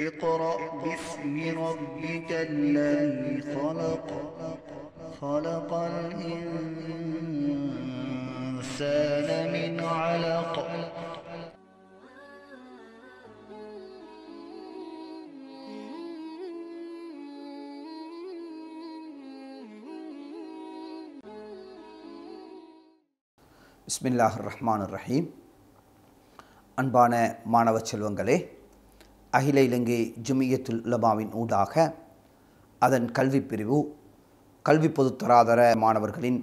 اقرأ باسم ربك الذي خلق خلق الإنسان من علق பிஸ்மில்லாஹ் ரஹ்மான் ரஹீம் அன்பான மாணவ செல்வங்களே அகில இலங்கை ஜுமியத்துல் உலமாவின் ஊடாக அதன் கல்வி பிரிவு கல்வி பொதுத்தராதர மாணவர்களின்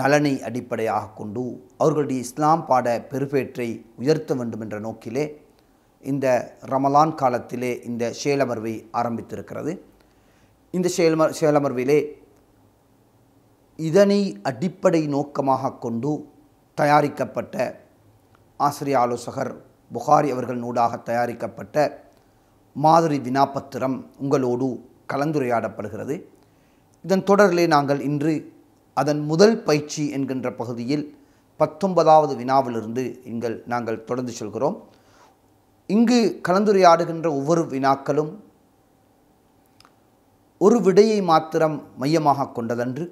நலனை அடிப்படையாக கொண்டு அவர்களுடைய இஸ்லாம் பாட பெருபேற்றை உயர்த்த வேண்டும் என்ற நோக்கிலே இந்த ரமலான் காலத்திலே இந்த செயலமர்வை ஆரம்பித்திருக்கிறது இந்த செயலமர் செயலமர்விலே இதனை அடிப்படை நோக்கமாக கொண்டு தயாரிக்கப்பட்ட ஆசிரிய ஆலோசகர் புகாரி அவர்கள் நூடாக தயாரிக்கப்பட்ட மாதிரி வினாப்பத்திரம் உங்களோடு கலந்துரையாடப்படுகிறது இதன் தொடரிலே நாங்கள் இன்று அதன் முதல் பயிற்சி என்கின்ற பகுதியில் பத்தொன்பதாவது வினாவிலிருந்து எங்கள் நாங்கள் தொடர்ந்து சொல்கிறோம் இங்கு கலந்துரையாடுகின்ற ஒவ்வொரு வினாக்களும் ஒரு விடையை மாத்திரம் மையமாக கொண்டதன்று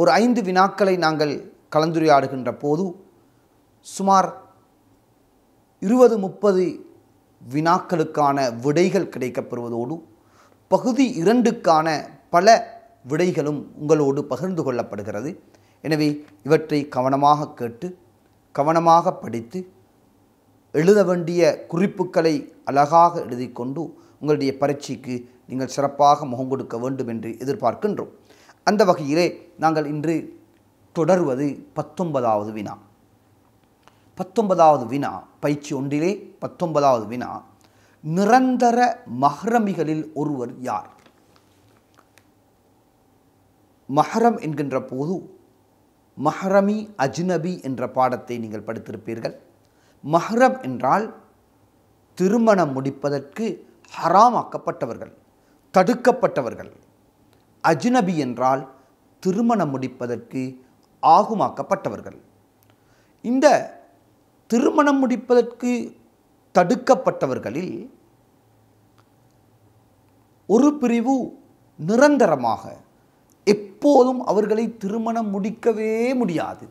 ஒரு ஐந்து வினாக்களை நாங்கள் கலந்துரையாடுகின்ற போது சுமார் இருபது முப்பது வினாக்களுக்கான விடைகள் கிடைக்கப்பெறுவதோடு பகுதி இரண்டுக்கான பல விடைகளும் உங்களோடு பகிர்ந்து கொள்ளப்படுகிறது எனவே இவற்றை கவனமாக கேட்டு கவனமாக படித்து எழுத வேண்டிய குறிப்புகளை அழகாக எழுதி கொண்டு உங்களுடைய பரீட்சைக்கு நீங்கள் சிறப்பாக முகம் கொடுக்க வேண்டும் என்று எதிர்பார்க்கின்றோம் அந்த வகையிலே நாங்கள் இன்று தொடர்வது பத்தொன்பதாவது வினா பத்தொன்பதாவது வினா பயிற்சி ஒன்றிலே பத்தொன்பதாவது வினா நிரந்தர மஹ்ரமிகளில் ஒருவர் யார் மஹரம் என்கின்ற போது மஹ்ரமி அஜ்னபி என்ற பாடத்தை நீங்கள் படித்திருப்பீர்கள் மஹ்ரம் என்றால் திருமணம் முடிப்பதற்கு ஹராமாக்கப்பட்டவர்கள் தடுக்கப்பட்டவர்கள் அஜ்னபி என்றால் திருமணம் முடிப்பதற்கு ஆகுமாக்கப்பட்டவர்கள் இந்த திருமணம் முடிப்பதற்கு தடுக்கப்பட்டவர்களில் ஒரு பிரிவு நிரந்தரமாக எப்போதும் அவர்களை திருமணம் முடிக்கவே முடியாது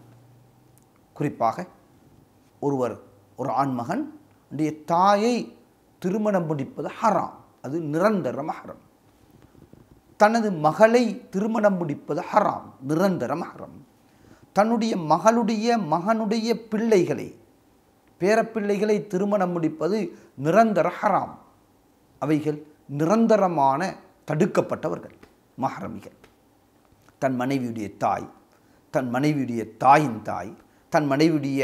குறிப்பாக ஒருவர் ஒரு ஆண்மகன் தாயை திருமணம் முடிப்பது ஹராம் அது நிரந்தரம் ஹரம் தனது மகளை திருமணம் முடிப்பது ஹராம் நிரந்தரம் ஹரம் தன்னுடைய மகளுடைய மகனுடைய பிள்ளைகளை பேரப்பிள்ளைகளை திருமணம் முடிப்பது நிரந்தர ஹராம் அவைகள் நிரந்தரமான தடுக்கப்பட்டவர்கள் மஹரமிகள் தன் மனைவியுடைய தாய் தன் மனைவியுடைய தாயின் தாய் தன் மனைவியுடைய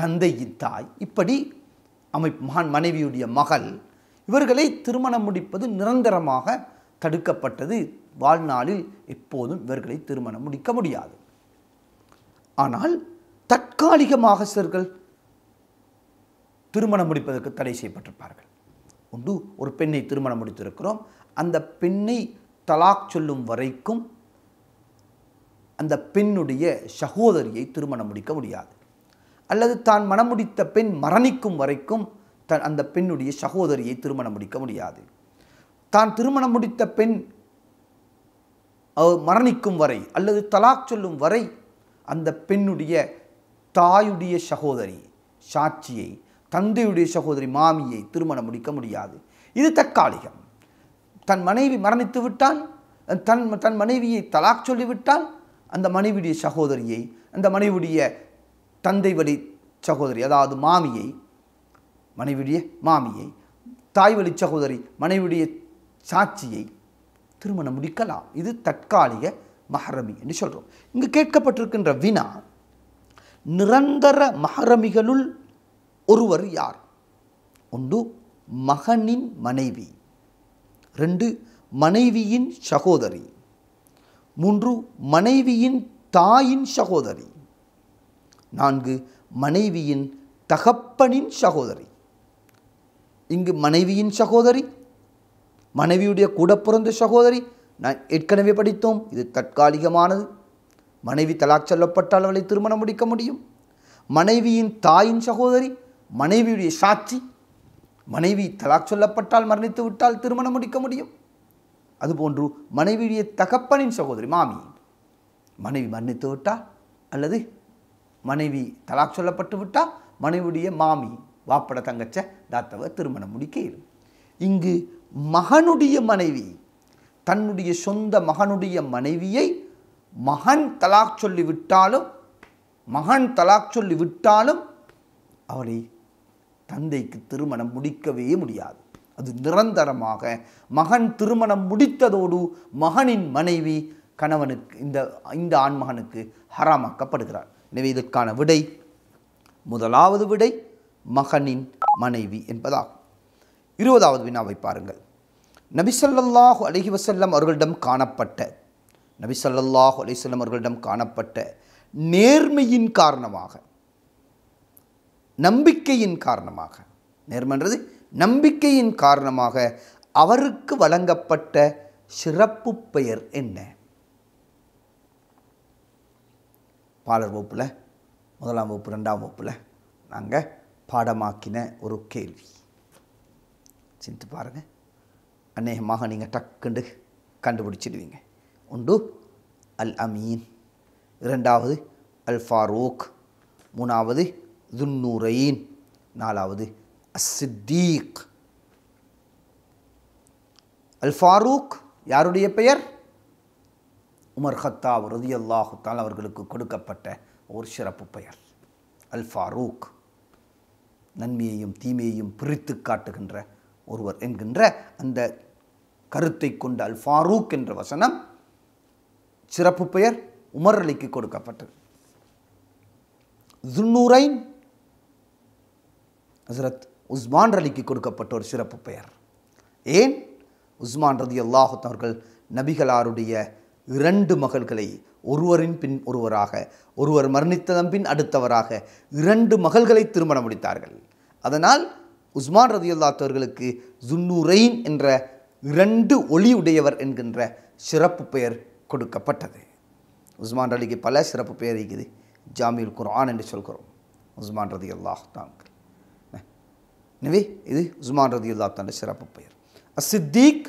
தந்தையின் தாய் இப்படி அமை மகன் மனைவியுடைய மகள் இவர்களை திருமணம் முடிப்பது நிரந்தரமாக தடுக்கப்பட்டது வாழ்நாளில் எப்போதும் இவர்களை திருமணம் முடிக்க முடியாது ஆனால் தற்காலிகமாக சிறர்கள் திருமணம் முடிப்பதற்கு தடை செய்யப்பட்டிருப்பார்கள் உண்டு ஒரு பெண்ணை திருமணம் முடித்திருக்கிறோம் அந்த பெண்ணை தலாக் சொல்லும் வரைக்கும் அந்த பெண்ணுடைய சகோதரியை திருமணம் முடிக்க முடியாது அல்லது தான் மனம் முடித்த பெண் மரணிக்கும் வரைக்கும் தன் அந்த பெண்ணுடைய சகோதரியை திருமணம் முடிக்க முடியாது தான் திருமணம் முடித்த பெண் மரணிக்கும் வரை அல்லது தலாக் சொல்லும் வரை அந்த பெண்ணுடைய தாயுடைய சகோதரி சாட்சியை தந்தையுடைய சகோதரி மாமியை திருமணம் முடிக்க முடியாது இது தற்காலிகம் தன் மனைவி மரணித்து விட்டான் தன் தன் மனைவியை தலாக் சொல்லிவிட்டான் அந்த மனைவியுடைய சகோதரியை அந்த மனைவியுடைய தந்தை வழி சகோதரி அதாவது மாமியை மனைவியுடைய மாமியை தாய் வழி சகோதரி மனைவியுடைய சாட்சியை திருமணம் முடிக்கலாம் இது தற்காலிக மஹரமி என்று சொல்கிறோம் இங்கு கேட்கப்பட்டிருக்கின்ற வினா நிரந்தர மஹரமிகளுள் ஒருவர் யார் ஒன்று மகனின் மனைவி ரெண்டு மனைவியின் சகோதரி மூன்று மனைவியின் தாயின் சகோதரி நான்கு மனைவியின் தகப்பனின் சகோதரி இங்கு மனைவியின் சகோதரி மனைவியுடைய கூட பிறந்த சகோதரி நான் ஏற்கனவே படித்தோம் இது தற்காலிகமானது மனைவி தலாக் அவளை திருமணம் முடிக்க முடியும் மனைவியின் தாயின் சகோதரி மனைவியுடைய சாட்சி மனைவி தலாக் சொல்லப்பட்டால் மரணித்து விட்டால் திருமணம் முடிக்க முடியும் அதுபோன்று மனைவியுடைய தகப்பனின் சகோதரி மாமி மனைவி மரணித்து விட்டால் அல்லது மனைவி தலாக் சொல்லப்பட்டு விட்டால் மனைவியுடைய மாமி வாப்பட தங்கச்ச தாத்தவ திருமணம் முடிக்க இரு இங்கு மகனுடைய மனைவி தன்னுடைய சொந்த மகனுடைய மனைவியை மகன் தலாக் சொல்லி விட்டாலும் மகன் தலாக் சொல்லி விட்டாலும் அவளை தந்தைக்கு திருமணம் முடிக்கவே முடியாது அது நிரந்தரமாக மகன் திருமணம் முடித்ததோடு மகனின் மனைவி கணவனுக்கு இந்த இந்த ஆண்மகனுக்கு ஹராமாக்கப்படுகிறார் எனவே இதற்கான விடை முதலாவது விடை மகனின் மனைவி என்பதாகும் இருபதாவது வினாவை பாருங்கள் நபிசல்லாஹு அலஹி வசல்லம் அவர்களிடம் காணப்பட்ட நபிசல்லாஹு அலிசல்லம் அவர்களிடம் காணப்பட்ட நேர்மையின் காரணமாக நம்பிக்கையின் காரணமாக நேர்மன்றது நம்பிக்கையின் காரணமாக அவருக்கு வழங்கப்பட்ட சிறப்பு பெயர் என்ன பாலர் வகுப்பில் முதலாம் வகுப்பு ரெண்டாம் வகுப்பில் நாங்கள் பாடமாக்கின ஒரு கேள்வி சிந்தித்து பாருங்கள் அநேகமாக நீங்கள் டக்குண்டு கண்டுபிடிச்சிடுவீங்க உண்டு அல் அமீன் இரண்டாவது அல் ஃபாரூக் மூணாவது துன்னூரையின் நாலாவது அசித்தீக் அல் ஃபாரூக் யாருடைய பெயர் உமர் ஹத்தாப் ரதி அல்லாஹுத்தால் அவர்களுக்கு கொடுக்கப்பட்ட ஒரு சிறப்பு பெயர் அல் ஃபாரூக் நன்மையையும் தீமையையும் பிரித்து காட்டுகின்ற ஒருவர் என்கின்ற அந்த கருத்தை கொண்ட அல் ஃபாரூக் என்ற வசனம் சிறப்பு பெயர் உமர் அலிக்கு கொடுக்கப்பட்டது துன்னூரைன் ஹசரத் உஸ்மான் அலிக்கு கொடுக்கப்பட்ட ஒரு சிறப்பு பெயர் ஏன் உஸ்மான் ரதி அல்லாஹத்தவர்கள் அவர்கள் நபிகளாருடைய இரண்டு மகள்களை ஒருவரின் பின் ஒருவராக ஒருவர் மரணித்ததன் பின் அடுத்தவராக இரண்டு மகள்களை திருமணம் முடித்தார்கள் அதனால் உஸ்மான் ரதி அல்லாத்தவர்களுக்கு ஜுன்னுரைன் என்ற இரண்டு ஒளி உடையவர் என்கின்ற சிறப்பு பெயர் கொடுக்கப்பட்டது உஸ்மான் அலிக்கு பல சிறப்பு பெயர் இருக்குது ஜாமியுல் குர்ஆன் என்று சொல்கிறோம் உஸ்மான் ரதி அல்லாஹ் எனவே இது உஸ்மான் ரதி அல்லாத்தான சிறப்பு பெயர் சித்திக்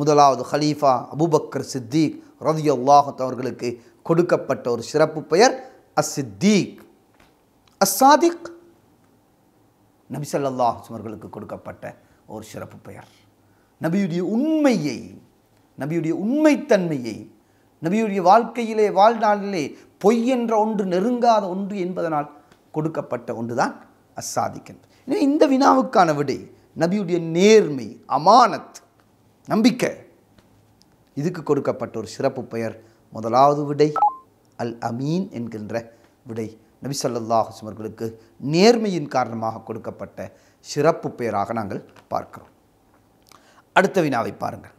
முதலாவது ஹலீஃபா அபுபக்கர் சித்திக் ரதி அல்லாஹத் அவர்களுக்கு கொடுக்கப்பட்ட ஒரு சிறப்பு பெயர் அசித்தீக் அசாதிக் நபிசல்லாஹ் அவர்களுக்கு கொடுக்கப்பட்ட ஒரு சிறப்பு பெயர் நபியுடைய உண்மையை நபியுடைய உண்மைத்தன்மையை நபியுடைய வாழ்க்கையிலே வாழ்நாளிலே பொய் என்ற ஒன்று நெருங்காத ஒன்று என்பதனால் கொடுக்கப்பட்ட ஒன்றுதான் அசாதிக் என்பது எனவே இந்த வினாவுக்கான விடை நபியுடைய நேர்மை அமானத் நம்பிக்கை இதுக்கு கொடுக்கப்பட்ட ஒரு சிறப்பு பெயர் முதலாவது விடை அல் அமீன் என்கின்ற விடை நபி சல்லாஹும் நேர்மையின் காரணமாக கொடுக்கப்பட்ட சிறப்பு பெயராக நாங்கள் பார்க்கிறோம் அடுத்த வினாவை பாருங்கள்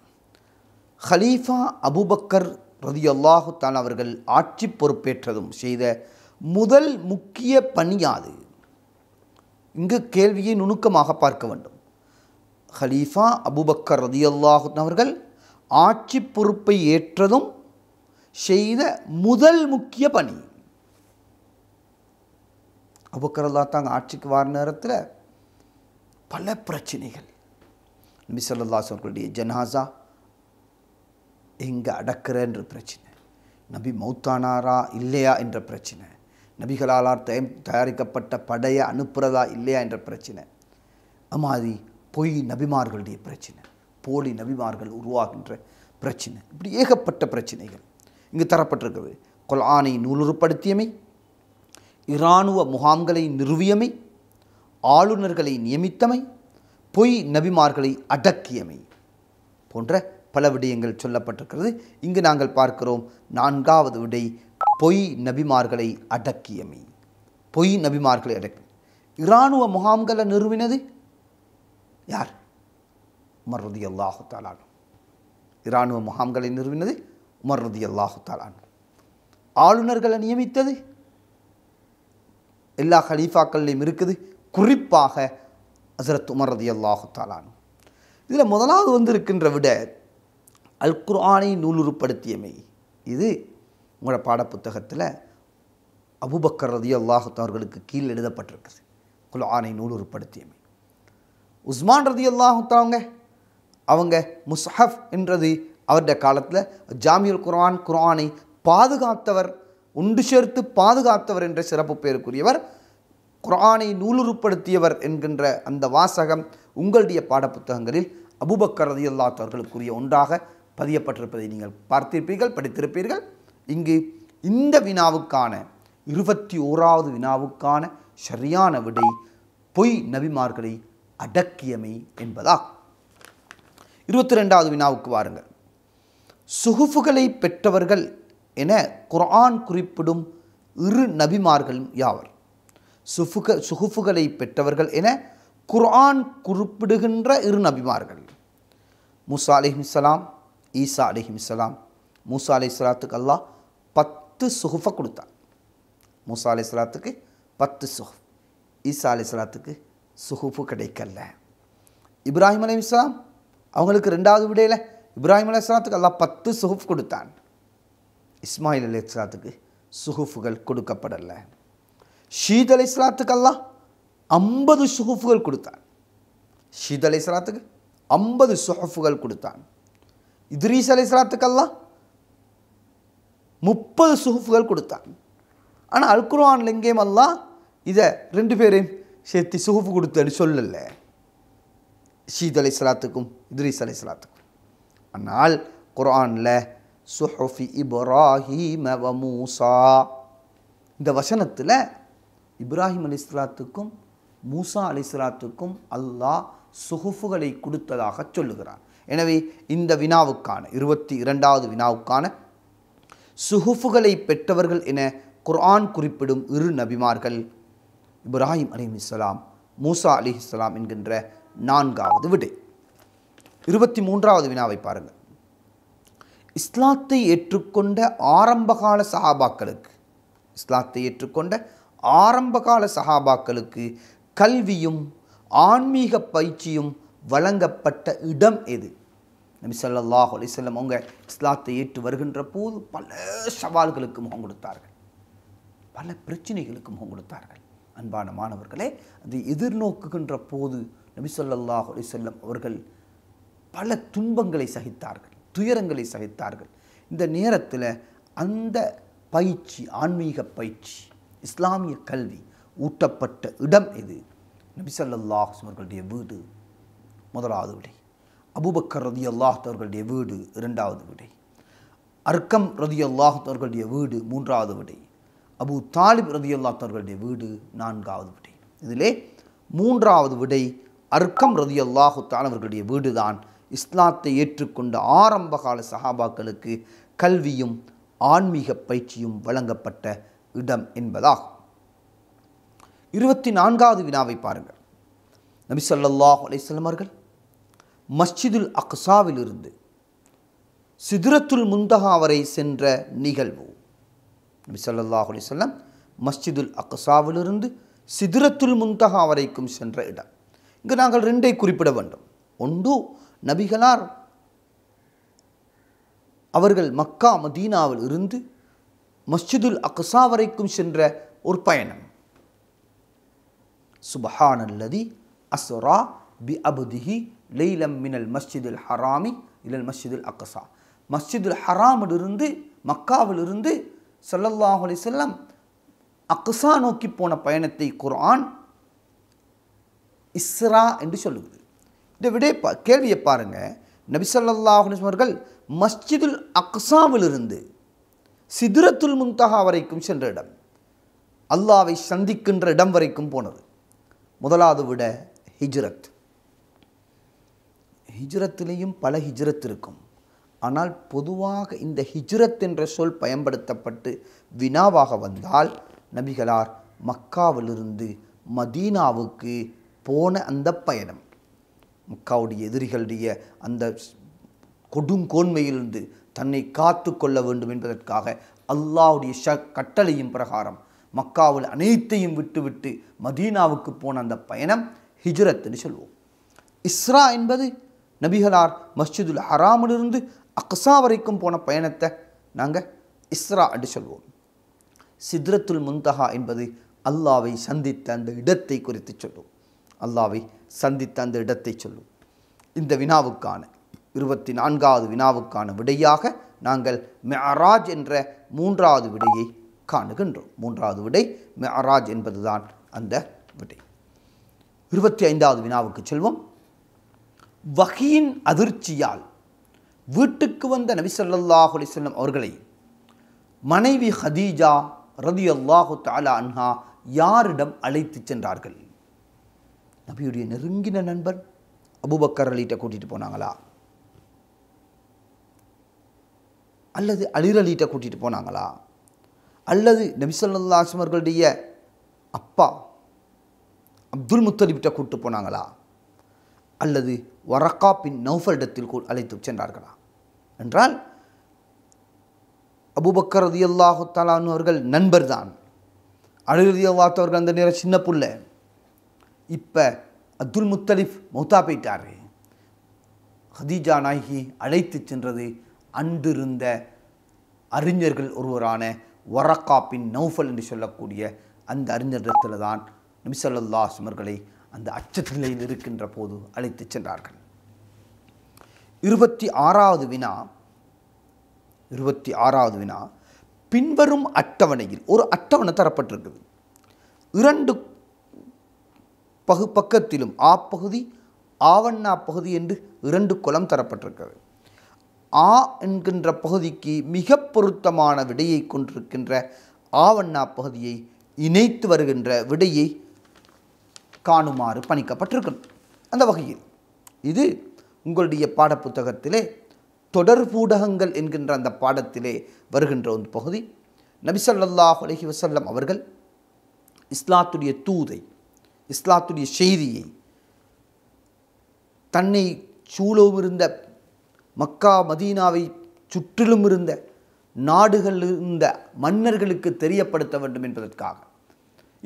ஹலீஃபா அபுபக்கர் ரதி அல்லாஹு தான் அவர்கள் ஆட்சி பொறுப்பேற்றதும் செய்த முதல் முக்கிய பணியாது இங்கு கேள்வியை நுணுக்கமாக பார்க்க வேண்டும் ஹலீஃபா அபுபக்கர் ரதியல்லாஹுன் அவர்கள் ஆட்சி பொறுப்பை ஏற்றதும் செய்த முதல் முக்கிய பணி அபுபக்கர் அல்லா தாங்க ஆட்சிக்கு வார நேரத்தில் பல பிரச்சனைகள் நபிசல்லாஸ் அவர்களுடைய ஜனாசா எங்கே அடக்கிறன்ற பிரச்சனை நபி மௌத்தானாரா இல்லையா என்ற பிரச்சனை நபிகளாலார் தயம் தயாரிக்கப்பட்ட படையை அனுப்புகிறதா இல்லையா என்ற பிரச்சனை அம்மாதி பொய் நபிமார்களுடைய பிரச்சனை போலி நபிமார்கள் உருவாகின்ற பிரச்சனை இப்படி ஏகப்பட்ட பிரச்சனைகள் இங்கு தரப்பட்டிருக்கிறது கொலானை நூலுறுப்படுத்தியமை இராணுவ முகாம்களை நிறுவியமை ஆளுநர்களை நியமித்தமை பொய் நபிமார்களை அடக்கியமை போன்ற பல விடயங்கள் சொல்லப்பட்டிருக்கிறது இங்கு நாங்கள் பார்க்கிறோம் நான்காவது விடை பொய் நபிமார்களை அடக்கியமை பொய் நபிமார்களை அடக்கி இராணுவ முகாம்களை நிறுவினது யார் உமர் ரதி அல்லாஹு தாலான் இராணுவ முகாம்களை நிறுவினது உமர் ரதி அல்லாஹு தாலான் ஆளுநர்களை நியமித்தது எல்லா ஹலீஃபாக்கள்லையும் இருக்குது குறிப்பாக அசரத் உமர் ரதி அல்லாஹு இதில் முதலாவது வந்து இருக்கின்ற விட அல் குர்ஆனை நூலுருப்படுத்தியமை இது உங்களோட புத்தகத்தில் அபுபக்கர் ரதி அல்லாஹத் கீழ் எழுதப்பட்டிருக்குது ஆணை நூல் உருப்படுத்தியமை உஸ்மான் ரதி அல்லாஹுத்தாவங்க அவங்க முஸ்ஹப் என்றது அவருடைய காலத்தில் ஜாமியுல் குர்ஆன் குர்ஆனை பாதுகாத்தவர் உண்டு சேர்த்து பாதுகாத்தவர் என்ற சிறப்பு பெயருக்குரியவர் குரானை நூலுறுப்படுத்தியவர் என்கின்ற அந்த வாசகம் உங்களுடைய பாடப்புத்தகங்களில் அபுபக்கர் ரதி அல்லாத்தவர்களுக்குரிய ஒன்றாக பதியப்பட்டிருப்பதை நீங்கள் பார்த்திருப்பீர்கள் படித்திருப்பீர்கள் இங்கு இந்த வினாவுக்கான இருபத்தி ஓராவது வினாவுக்கான சரியான விடை பொய் நபிமார்களை அடக்கியமை என்பதா இருபத்தி ரெண்டாவது வினாவுக்கு வாருங்கள் சுகுஃபுகளை பெற்றவர்கள் என குரான் குறிப்பிடும் இரு நபிமார்களும் யாவர் சுஃபுக சுகுஃபுகளை பெற்றவர்கள் என குரான் குறிப்பிடுகின்ற இரு நபிமார்கள் முசா இஸ்லாம் ஈசா இஸ்லாம் மூசா அலி இஸ்லாத்துக்கு அல்லாஹ் பத்து சுகுஃபை கொடுத்தான் மூசா அலி இஸ்லாத்துக்கு பத்து சுகுஃப் ஈசா அலி இஸ்லாத்துக்கு சுகுஃபு கிடைக்கல இப்ராஹிம் அலி இஸ்லாம் அவங்களுக்கு ரெண்டாவது விடையில் இப்ராஹிம் அலி இஸ்லாத்துக்கு அல்லாஹ் பத்து சுகுஃப் கொடுத்தான் இஸ்மாயில் அலி இஸ்லாத்துக்கு சுகுஃபுகள் கொடுக்கப்படலை ஷீத் அலி இஸ்லாத்துக்கு அல்லாஹ் ஐம்பது சுகுஃபுகள் கொடுத்தான் ஷீத் அலி இஸ்லாத்துக்கு ஐம்பது சுஹஃபுகள் கொடுத்தான் இத்ரீஸ் அலி இஸ்லாத்துக்கெல்லாம் முப்பது சுகுஃபுகள் கொடுத்தான் ஆனால் அல்குர்வான் எங்கேயும் எல்லாம் இதை ரெண்டு பேரையும் சேர்த்து சுகுஃபு கொடுத்தேன்னு சொல்லல ஷீத் அலை சலாத்துக்கும் இத்ரீஸ் அலை சலாத்துக்கும் ஆனால் குரானில் சுஹஃபி இப்ராஹிம் மூசா இந்த வசனத்தில் இப்ராஹிம் அலி இஸ்லாத்துக்கும் மூசா அலி இஸ்லாத்துக்கும் அல்லாஹ் சுகுஃபுகளை கொடுத்ததாக சொல்லுகிறான் எனவே இந்த வினாவுக்கான இருபத்தி இரண்டாவது வினாவுக்கான சுகுஃபுகளை பெற்றவர்கள் என குர்ஆன் குறிப்பிடும் இரு நபிமார்கள் இப்ராஹிம் அலி இஸ்லாம் மூசா அலி இஸ்லாம் என்கின்ற நான்காவது விடை இருபத்தி மூன்றாவது வினாவை பாருங்கள் இஸ்லாத்தை ஏற்றுக்கொண்ட ஆரம்பகால சஹாபாக்களுக்கு இஸ்லாத்தை ஏற்றுக்கொண்ட ஆரம்பகால சஹாபாக்களுக்கு கல்வியும் ஆன்மீக பயிற்சியும் வழங்கப்பட்ட இடம் எது நபி சொல்லாஹ் அலிசல்லம் அவங்க இஸ்லாத்தை ஏற்று வருகின்ற போது பல சவால்களுக்கு முகம் கொடுத்தார்கள் பல பிரச்சனைகளுக்கு முகம் கொடுத்தார்கள் அன்பான மாணவர்களே அது எதிர்நோக்குகின்ற போது நபி சொல்லாஹ் அலிசல்லம் அவர்கள் பல துன்பங்களை சகித்தார்கள் துயரங்களை சகித்தார்கள் இந்த நேரத்தில் அந்த பயிற்சி ஆன்மீக பயிற்சி இஸ்லாமிய கல்வி ஊட்டப்பட்ட இடம் இது நபிசல்லாஹ் அவர்களுடைய வீடு முதலாவது விடை அபுபக்கர் ரதி அல்லாஹர்களுடைய வீடு இரண்டாவது விடை அர்க்கம் ரதி அல்லாஹர்களுடைய வீடு மூன்றாவது விடை அபு தாலிப் ரதி அல்லாஹர்களுடைய வீடு நான்காவது விடை இதிலே மூன்றாவது விடை அர்க்கம் ரதி அல்லாஹு தாலவர்களுடைய வீடுதான் இஸ்லாத்தை ஏற்றுக்கொண்ட ஆரம்பகால சகாபாக்களுக்கு கல்வியும் ஆன்மீக பயிற்சியும் வழங்கப்பட்ட இடம் என்பதாகும் இருபத்தி நான்காவது வினாவை பாருங்கள் நபிசல்லாஹ் அலைசல்லமர்கள் மஸ்ஜிதுல் அக்சாவிலிருந்து சிதுரத்துல் முந்தகா வரை சென்ற நிகழ்வு நபி சொல்லாஹ் அலிசல்லாம் மஸ்ஜிதுல் அக்சாவிலிருந்து சிதுரத்துல் முந்தகா வரைக்கும் சென்ற இடம் இங்கு நாங்கள் ரெண்டை குறிப்பிட வேண்டும் ஒன்று நபிகளார் அவர்கள் மக்கா மதீனாவில் இருந்து மஸ்ஜிதுல் அக்சா வரைக்கும் சென்ற ஒரு பயணம் சுபஹானல்லதி அஸ்ரா பி அபுதிஹி லெய்லம் மினல் மஸ்ஜிதுல் ஹராமி இலல் மஸ்ஜிதுல் அக்கசா மஸ்ஜிதுல் ஹராமிலிருந்து மக்காவிலிருந்து சல்லல்லாஹ் அலி செல்லம் அக்குசா நோக்கி போன பயணத்தை குர்ஆன் இஸ்ரா என்று சொல்லுகிறது இந்த விடை பா கேள்வியை பாருங்கள் நபிசல்லாஹ் அவர்கள் மஸ்ஜிதுல் அக்சாவிலிருந்து சிதுரத்துல் முன்தஹா வரைக்கும் சென்ற இடம் அல்லாவை சந்திக்கின்ற இடம் வரைக்கும் போனது முதலாவது விட ஹிஜ்ரத் ஹிஜ்ரத்திலையும் பல ஹிஜ்ரத் இருக்கும் ஆனால் பொதுவாக இந்த ஹிஜ்ரத் என்ற சொல் பயன்படுத்தப்பட்டு வினாவாக வந்தால் நபிகளார் மக்காவிலிருந்து மதீனாவுக்கு போன அந்த பயணம் மக்காவுடைய எதிரிகளுடைய அந்த கொடுங்கோன்மையிலிருந்து தன்னை காத்து கொள்ள வேண்டும் என்பதற்காக அல்லாவுடைய ஷ கட்டளையும் பிரகாரம் மக்காவில் அனைத்தையும் விட்டுவிட்டு மதீனாவுக்கு போன அந்த பயணம் ஹிஜ்ரத் சொல்வோம் இஸ்ரா என்பது நபிகளார் மஸ்ஜிதுல் ஹராமிலிருந்து அக்சா வரைக்கும் போன பயணத்தை நாங்கள் இஸ்ரா என்று சொல்வோம் சித்ரத்துல் முந்தஹா என்பது அல்லாவை சந்தித்த அந்த இடத்தை குறித்து சொல்லும் அல்லாவை சந்தித்த அந்த இடத்தை சொல்லும் இந்த வினாவுக்கான இருபத்தி நான்காவது வினாவுக்கான விடையாக நாங்கள் மெஹராஜ் என்ற மூன்றாவது விடையை காணுகின்றோம் மூன்றாவது விடை மெஹராஜ் என்பதுதான் அந்த விடை இருபத்தி ஐந்தாவது வினாவுக்கு செல்வோம் வகையின் அதிர்ச்சியால் வீட்டுக்கு வந்த நபிசல்லாஹ் அலிசல்லம் அவர்களை மனைவி ஹதீஜா ரதி அல்லாஹு தாலா அன்ஹா யாரிடம் அழைத்து சென்றார்கள் நபியுடைய நெருங்கின நண்பர் அபுபக்கர் அலிட்ட கூட்டிகிட்டு போனாங்களா அல்லது அலிர் அலிட்ட கூட்டிகிட்டு போனாங்களா அல்லது நபிசல்லாஸ்லம் அவர்களுடைய அப்பா அப்துல் முத்தலிபிட்ட கூப்பிட்டு போனாங்களா அல்லது வரக்கா பின் நௌஃபரிடத்தில் அழைத்து சென்றார்களா என்றால் அபுபக்கர் அல்லாஹு தலானு அவர்கள் நண்பர் தான் அழுகதிய வாத்தவர்கள் அந்த நேரம் சின்ன புள்ள இப்போ அப்துல் முத்தலிஃப் மௌத்தா போயிட்டார் ஹதீஜா நாயகி அழைத்து சென்றது அன்றிருந்த அறிஞர்கள் ஒருவரான வரக்கா பின் நௌஃபல் என்று சொல்லக்கூடிய அந்த அறிஞரிடத்தில் தான் நபிசல்லா சுமர்களை அந்த அச்சத்திலே இருக்கின்ற போது அழைத்து சென்றார்கள் இருபத்தி ஆறாவது வினா இருபத்தி ஆறாவது வினா பின்வரும் அட்டவணையில் ஒரு அட்டவணை தரப்பட்டிருக்குது இரண்டு பகு பக்கத்திலும் ஆ பகுதி ஆவண்ணா பகுதி என்று இரண்டு குளம் தரப்பட்டிருக்கிறது ஆ என்கின்ற பகுதிக்கு மிக பொருத்தமான விடையை கொண்டிருக்கின்ற ஆவண்ணா பகுதியை இணைத்து வருகின்ற விடையை காணுமாறு பணிக்கப்பட்டிருக்கும் அந்த வகையில் இது உங்களுடைய பாடப்புத்தகத்திலே தொடர் ஊடகங்கள் என்கின்ற அந்த பாடத்திலே வருகின்ற ஒரு பகுதி நபிசல்லாஹ் அலஹி வசல்லம் அவர்கள் இஸ்லாத்துடைய தூதை இஸ்லாத்துடைய செய்தியை தன்னை சூழவும் இருந்த மக்கா மதீனாவை சுற்றிலும் இருந்த நாடுகள் இருந்த மன்னர்களுக்கு தெரியப்படுத்த வேண்டும் என்பதற்காக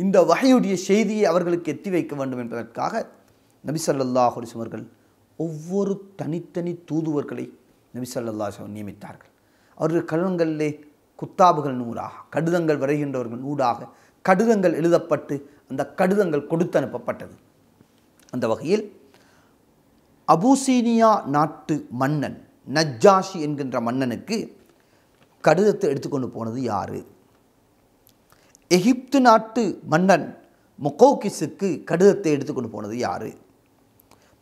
இந்த வகையுடைய செய்தியை அவர்களுக்கு எத்தி வைக்க வேண்டும் என்பதற்காக நபிசல்லாஹுலிசம் அவர்கள் ஒவ்வொரு தனித்தனி தூதுவர்களை நபிசல்லாஹம் நியமித்தார்கள் அவர்கள் கலங்களிலே குத்தாபுகள் நூறாக கடிதங்கள் வரைகின்றவர்கள் நூடாக கடிதங்கள் எழுதப்பட்டு அந்த கடிதங்கள் கொடுத்து அனுப்பப்பட்டது அந்த வகையில் அபூசீனியா நாட்டு மன்னன் நஜ்ஜாஷி என்கின்ற மன்னனுக்கு கடிதத்தை எடுத்துக்கொண்டு போனது யார் எகிப்து நாட்டு மன்னன் மொக்கோகிஸுக்கு கடிதத்தை எடுத்துக்கொண்டு போனது யார்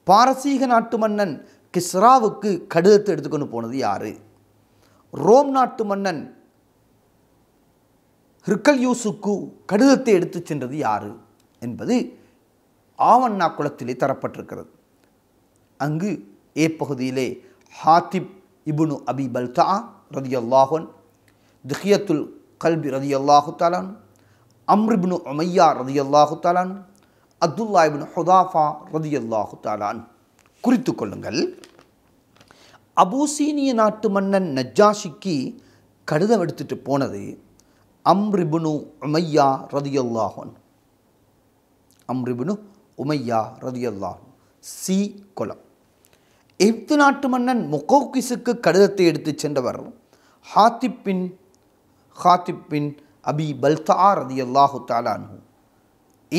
பாரசீக நாட்டு மன்னன் கிஸ்ராவுக்கு கடிதத்தை எடுத்துக்கொண்டு போனது யார் ரோம் நாட்டு மன்னன் ஹிர்கல் யூசுக்கு கடிதத்தை எடுத்து சென்றது யார் என்பது ஆவண்ணா குளத்திலே தரப்பட்டிருக்கிறது அங்கு ஏ பகுதியிலே ஹாத்திப் இபுனு அபி பல்தா ரதியல்லாஹன் திஹியத்துல் கல்பி ரதியல்லாஹு தாலான் அம்ரிபின் அமையா ரதி அல்லாஹு தாலான் அப்துல்லா இபின் ஹுதாஃபா ரதி அல்லாஹு தாலான் குறித்து கொள்ளுங்கள் அபூசீனிய நாட்டு மன்னன் நஜ்ஜாஷிக்கு கடிதம் எடுத்துட்டு போனது அம்ரிபுனு உமையா ரதியல்லாஹன் அம்ரிபுனு உமையா ரதியல்லாஹன் சி குலம் எப்து நாட்டு மன்னன் முகோக்கிஸுக்கு கடிதத்தை எடுத்து சென்றவர் ஹாத்திப்பின் ஹாத்திப்பின் அபி பல்தா ரதி அல்லாஹு தாலானு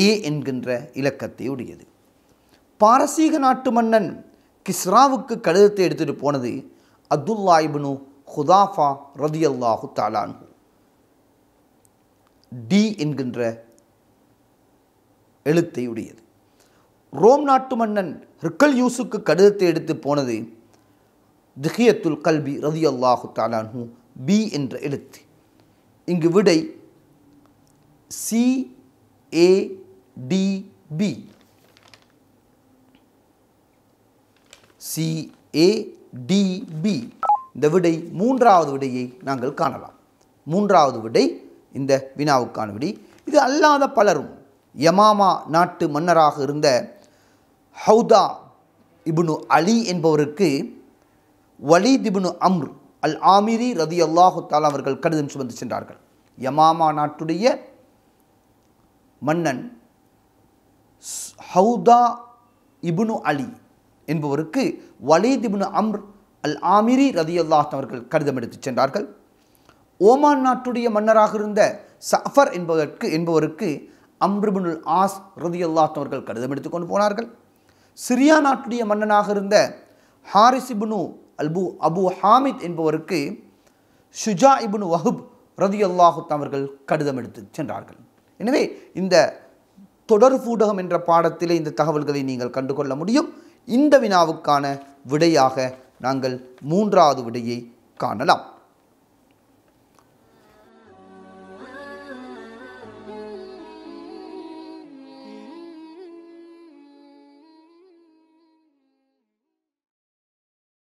ஏ என்கின்ற இலக்கத்தை உடையது பாரசீக நாட்டு மன்னன் கிஸ்ராவுக்கு கடிதத்தை எடுத்துகிட்டு போனது அப்துல்லா இபனு ஹுதாஃபா ரதி அல்லாஹு தாலானு டி என்கின்ற எழுத்தை உடையது ரோம் நாட்டு மன்னன் ரிக்கல் யூசுக்கு கடிதத்தை எடுத்து போனது திஹியத்துல் கல்வி ரதி அல்லாஹு தாலான்ஹூ பி என்ற எழுத்து இங்கு விடை D B இந்த விடை மூன்றாவது விடையை நாங்கள் காணலாம் மூன்றாவது விடை இந்த வினாவுக்கான விடை இது அல்லாத பலரும் யமாமா நாட்டு மன்னராக இருந்த ஹவுதா இபுனு அலி என்பவருக்கு வலி இபுனு அம்ரு அல் ஆமிரி ரதி அல்லாஹு தாலா அவர்கள் கடிதம் சுமந்து சென்றார்கள் யமாமா நாட்டுடைய மன்னன் ஹவுதா இபுனு அலி என்பவருக்கு வலீத் இபுனு அம்ர் அல் ஆமிரி ரதியுல்லாத் அவர்கள் கடிதம் எடுத்துச் சென்றார்கள் ஓமான் நாட்டுடைய மன்னராக இருந்த சஃபர் என்பதற்கு என்பவருக்கு அம்ருபுனுல் ஆஸ் ரதியுல்லாத் அவர்கள் கடிதம் எடுத்துக்கொண்டு போனார்கள் சிரியா நாட்டுடைய மன்னனாக இருந்த ஹாரிஸ் இபுனு அல்பு அபு ஹாமித் என்பவருக்கு ஷுஜா இபுனு வஹுப் ரதியுல்லாஹுத் அவர்கள் கடிதம் எடுத்து சென்றார்கள் எனவே இந்த தொடர் ஊடகம் என்ற பாடத்திலே இந்த தகவல்களை நீங்கள் கண்டுகொள்ள முடியும் இந்த வினாவுக்கான விடையாக நாங்கள் மூன்றாவது விடையை காணலாம்